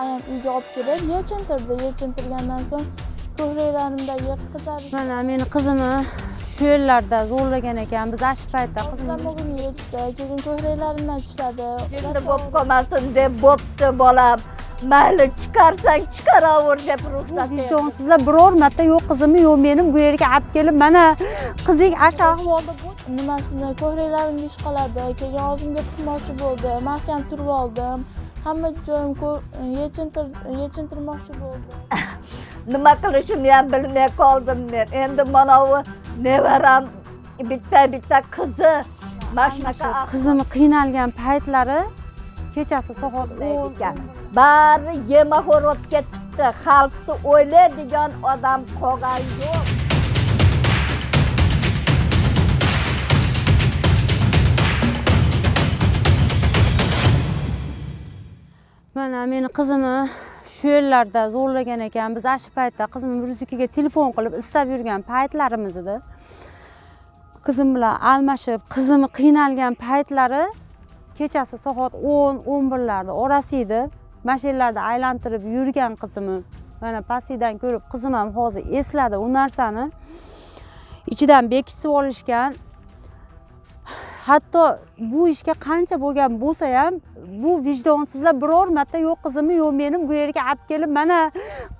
ayam uyga olib kelib yechintirdi yechintirgandan so'ng ko'kraklarimdagi qizarish mana meni qizimni shu yerlarda zo'rlagan ekan biz ashi paytida qizim zamog'ini yechdi keyin ko'kraklarimdan tishladi endi bo'lib qolmasin deb bo'pti bolam mayli chiqarsang chiqaraver deb ruxsat vijdonsizlar biror marta yo'q qizimni yo'q meni bu yerga olib kelib mana qizing ashu ahvolda nimasini ko'kraklarimni ishqaladi keyin og'zimga tiqmoqchi bo'ldi mahkam turib oldim hamma joyim e, e, yechintirmoqchi bo'ldim nima qilishimni ham bilmay qoldim men endi mana bu nevaram bitta bitta qizi mana shu qizim qiynalgan paytlari kechasi soqolaydi ekan bari yemaxo'rlikka ketdi. xalqni o'ylaydigan odam qolgan yo'q mana meni qizimni shu yerlarda zo'rlagan ekan biz ana shu paytda qizim yurzikiga telefon qilib istab yurgan paytlarimiz edi qizim bilan almashib qizimni qiynalgan paytlari kechasi soat o'n o'n birlarni orasi edi mana aylantirib yurgan qizimni mana pastdan ko'rib qizim ham hozir esladi u narsani ichidan bekitib olishgan hatto bu ishga qancha bo'lgan bo'lsa ham bu vijdonsizlar biror marta yo'q qizimni yo'q meni bu yerga olib kelib mana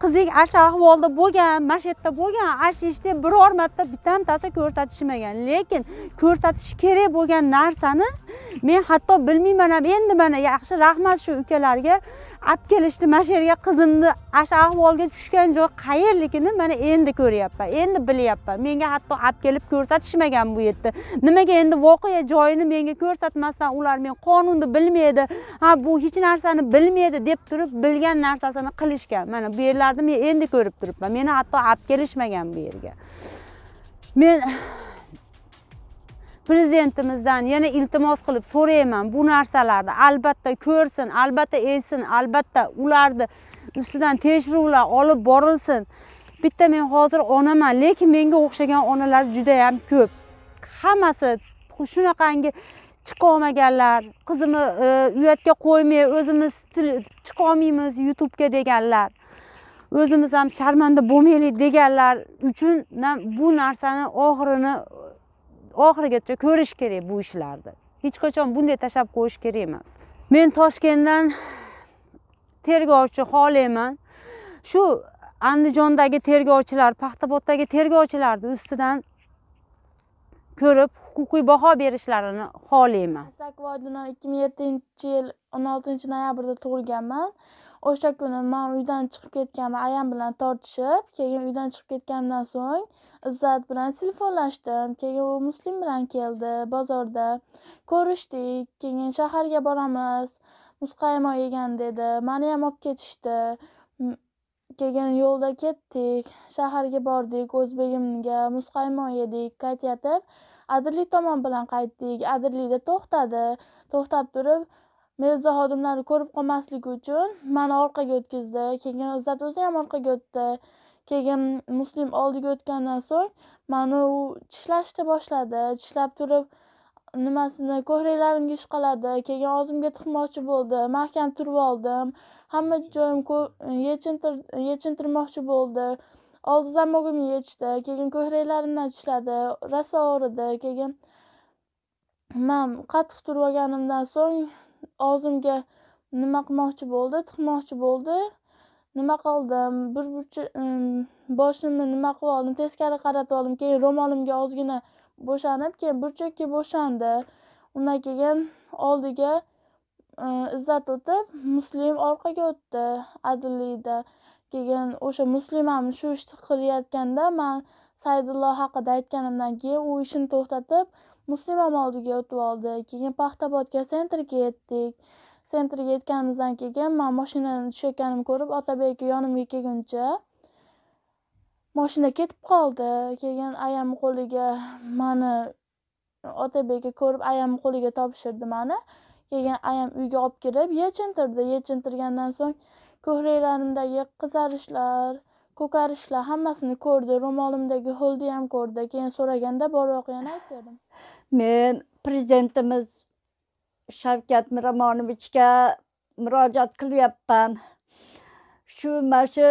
qizing ana shu ahvolda bo'lgan mana shu yerda bo'lgan ana shu ishni biror marta bittamtasi ko'rsatishmagan lekin ko'rsatish kerak bo'lgan narsani men hatto bilmayman ham endi mana yaxshi rahmat shu ukalarga olib kelishdi mana shu yerga qizimni ana ahvolga tushgan joy qayerligini mana endi ko'ryapman endi bilyapman menga hatto olib kelib ko'rsatishmagan bu yerda nimaga endi voqea joyini menga ko'rsatmasdan ular men qonunni bilmaydi ha bu hech narsani bilmaydi deb turib bilgan narsasini qilishgan mana bu yerlarni men endi ko'rib turibman meni hatto olib kelishmagan bu yerga men prezidentimizdan yana iltimos qilib so'rayman bu narsalarni albatta ko'rsin albatta eshitsin albatta ularni ustidan tekshiruvlar olib borilsin bitta men hozir onaman lekin menga o'xshagan onalar judayam ko'p hammasi shunaqangi chiqolmaganlar qizimni e, uyatga qo'ymay o'zimiz chiqolmaymiz youtubega deganlar o'zimiz ham sharmanda bo'lmaylik deganlar uchun bu narsani oxirini oxirigacha ko'rish kerak bu ishlarni hech qachon bunday tashlab qo'yish kerak emas men toshkentdan tergovchi xohlayman shu andijondagi tergovchilar paxtaboddagi tergovchilarni ustidan ko'rib huquqiy baho berishlarini xohlayman sakvoydin ikki ming yettinchi yil o'n oltinchi noyabrda tug'ilganman o'sha kuni man uydan chiqib ketganman ayam bilan tortishib keyin uydan chiqib ketganimdan so'ng izzat bilan telefonlashdim keyin u muslim bilan keldi bozorda ko'rishdik keyin shaharga boramiz muzqaymoq yegan dedi mani ham olib ketishdi keyin yo'lda ketdik shaharga bordik o'zbegimga muzqaymoq yedik qaytayotib adirlik tomon bilan qaytdik adirlikda to'xtadi to'xtab turib milisa xodimlari ko'rib qolmasligi uchun mani orqaga o'tkazdi keyin izzat o'zi ham orqaga o'tdi keyin muslim oldiga o'tgandan so'ng mani u tishlashni boshladi tishlab turib nimasini ish ishqaladi keyin og'zimga tiqmoqchi bo'ldi mahkam turib oldim hamma joyim yechintir yechintirmoqchi bo'ldi oldi zamogim yechdi keyin ko'kraklarimdan tishladi rosa og'ridi keyin man qattiq turib olganimdan so'ng og'zimga nima qilmoqchi bo'ldi tiqmoqchi bo'ldi nima qildim bir burchi boshimni nima qilib oldim teskari qaratib oldim keyin ro'molimga ozgina bo'shanib keyin burchakka bo'shandi undan keyin oldiga e, izzat o'tib muslim orqaga o'tdi adilliyda keyin o'sha muslimam shu ishni qilayotganda man saydullo haqida aytganimdan keyin u ishini to'xtatib muslima amoldiga o'tib oldik keyin paxtaobodga sentrga yetdik sentrga yetganimizdan keyin man mashinadan tushayotganimni ko'rib otabek yonimga kelguncha moshina ketib qoldi keyin ayamni qo'liga mani otabekni ko'rib ayamni qo'liga topshirdi mani keyin ayam uyga olib kirib yechintirdi yechintirgandan so'ng ko'kraklarimdagi qizarishlar ko'karishlar hammasini ko'rdi ro'molimdagi ho'lni ham ko'rdi keyin so'raganda bor voqeani aytib berdim men prezidentimiz shavkat miromonovichga murojaat qilyapman shu mana shu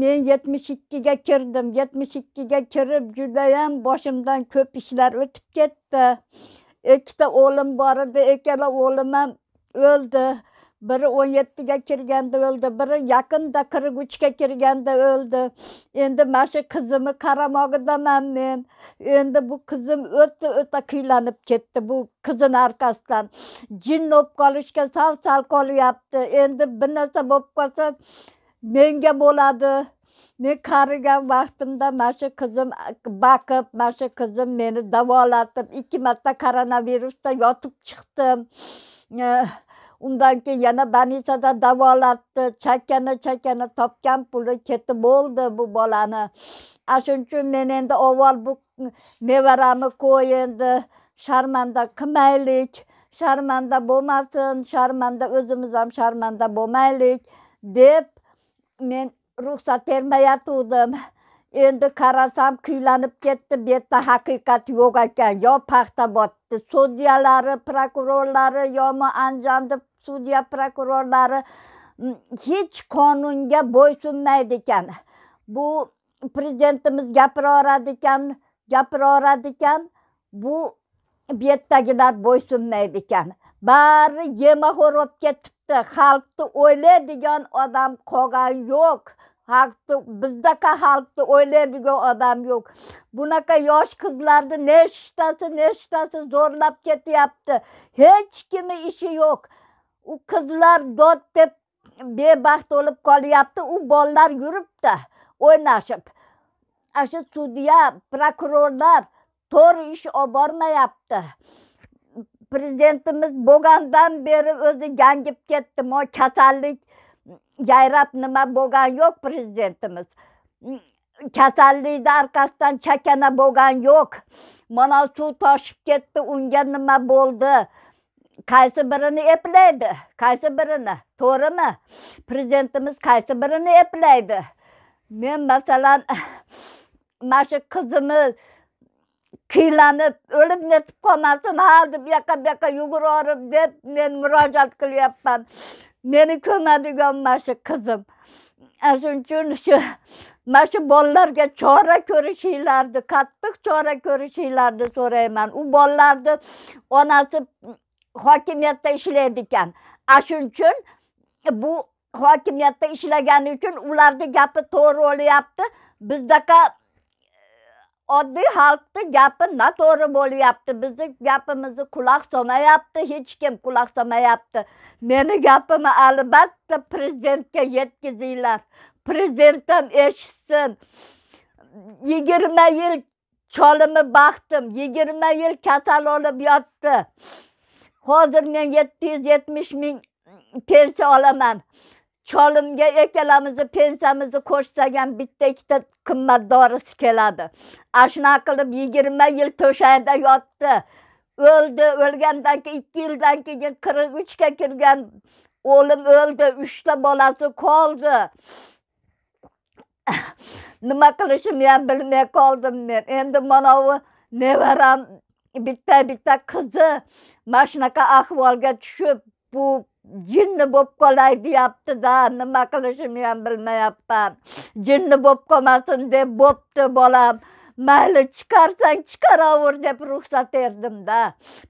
men yetmish ikkiga kirdim yetmish ikkiga kirib judayam boshimdan ko'p ishlar o'tib ketdi ikkita o'g'lim bor edi ikkala o'g'lim ham o'ldi biri o'n yettiga kirganda o'ldi biri yaqinda qirq uchga kirganda o'ldi endi mana shu qizimni qaramoqidaman men endi bu qizim o'ta o'ta kuylanib ketdi bu qizini orqasidan jin bo'lib qolishga sal sal qolyapti endi bir narsa bo'lib qolsa menga bo'ladi men qarigan vaqtimda mana shu qizim baqib mana shu qizim meni davolatib ikki marta koronavirusda yotib chiqdim eh, undan keyin yana больницада davolatdi chakkani chakkani topgan puli ketib bo'ldi bu bolani ana shuning uchun men endi avval bu nevaramni qo'y endi sharmanda qilmaylik sharmanda bo'lmasin sharmanda o'zimiz ham sharmanda bo'lmaylik deb men ruxsat bermayotgandim endi qarasam kuylanib ketdi bu yerda haqiqat yo'q ekan yo paxta botdi sudyalari prokurorlari yomi anjamni sudya prokurorlari hech qonunga bo'ysunmaydi ekan bu prezidentimiz gapiraveradi ekan gapiraveradi ekan bu bu yerdagilar bo'ysunmaydi ekan bari yemaxo'r bo'lib ketibdi xalqni o'ylaydigan odam qolgani yo'q xalqni bizdaqa xalqni o'ylaydigan odam yo'q bunaqa yosh qizlarni nechtasi nechtasi zo'rlab ketyapti hech kimni ishi yo'q u qizlar dod deb bebaxt bo'lib qolyapti u bolalar yuribdi o'ynashib ana shu sudya prokurorlar to'g'ri ish olib bormayapti prezidentimiz bo'lgandan beri o'zi gangib ketdi mo kasallik yayrab nima bo'lgani yo'q prezidentimiz kasallikni orqasidan chakana bo'lgani yo'q mana suv toshib ketdi unga nima bo'ldi qaysi birini eplaydi qaysi birini to'g'rimi prezidentimiz qaysi birini eplaydi men masalan mana shu qizimni qiylanib o'lib netib qolmasin ha deb bu yoqqa bu yoqqa yugurib deb men murojaat qilyapman meni ko'madigan mana shu qizim shuning uchun shu mana shu bolalarga chora ko'rishinglarni qattiq chora ko'rishinglarni so'rayman u bolalarni onasi hokimiyatda ishlaydi ekan ana shuning uchun bu hokimiyatda ishlagani uchun ularni gapi to'g'ri bo'lyapti bizdaqa oddiy xalqni gapi noto'g'ri bo'lyapti bizni gapimizni quloq solmayapti hech kim quloq solmayapti meni gapimni albatta prezidentga yetkazinglar prezident eshitsin yigirma yil cholimi baxtim yigirma yil kasal olib yotdi hozir men yetti yuz yetmish ming pensiya olaman cholimga ikkalamizni pensiyamizni qo'shsagan bitta ikkita qimmat dorisi keladi ana shunaqa qilib yigirma yil to'shagida yotdi o'ldi o'lgandan keyin ikki yildan keyin qirq uchga kirgan o'lim o'ldi uchta bolasi qoldi nima qilishimni ham bilmay qoldim men endi manavi nevaram bitta bitta qizi mana shunaqa ahvolga tushib bu jinni bo'lib qolay deyaptida nima qilishimni ham bilmayapman jinni bo'lib qolmasin deb bo'pti bolam mayli chiqarsang chiqaraver deb ruxsat berdimda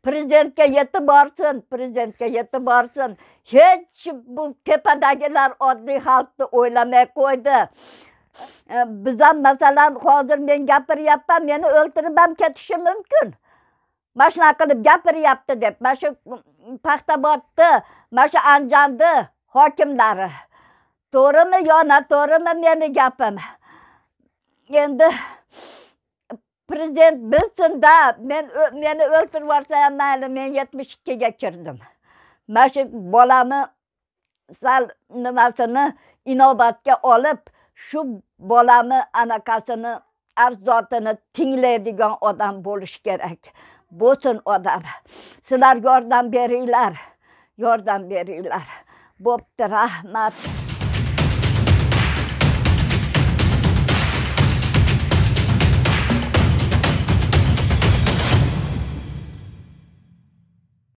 prezidentga yetib borsin prezidentga yetib borsin hech bu tepadagilar oddiy xalqni o'ylamay qo'ydi e, biz ham masalan hozir men gapiryapman meni o'ltirib ham ketishi mumkin mana shunaqa qilib gapiryapti deb mana shu paxtabodni masha shu hokimlari to'g'rimi yo noto'g'rimi meni gapim endi prezident bilsinda men meni o'ltirib yuborsa ham mayli men yetmish ikkiga kirdim mana shu bolamni sal nimasini inobatga olib shu bolamni anaqasini arzotini tinglaydigan odam bo'lish kerak bo'lsin odam sizlar yordam beringlar yordam verirler. Bob rahmat.